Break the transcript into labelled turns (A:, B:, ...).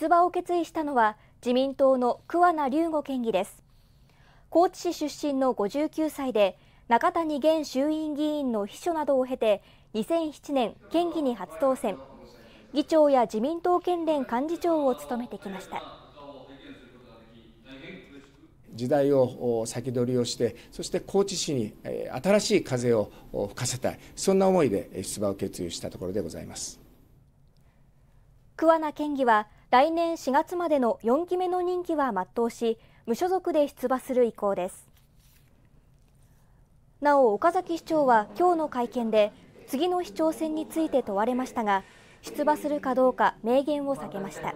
A: 出馬を決意したのは自民党の桑名龍吾県議です高知市出身の59歳で中谷現衆院議員の秘書などを経て2007年県議に初当選議長や自民党県連幹事長を務めてきました
B: 時代を先取りをしてそして高知市に新しい風を吹かせたいそんな思いで出馬を決意したところでございます
A: 桑名県議は来年4月までの4期目の任期は全うし無所属で出馬する意向ですなお岡崎市長は今日の会見で次の市長選について問われましたが出馬するかどうか明言を避けました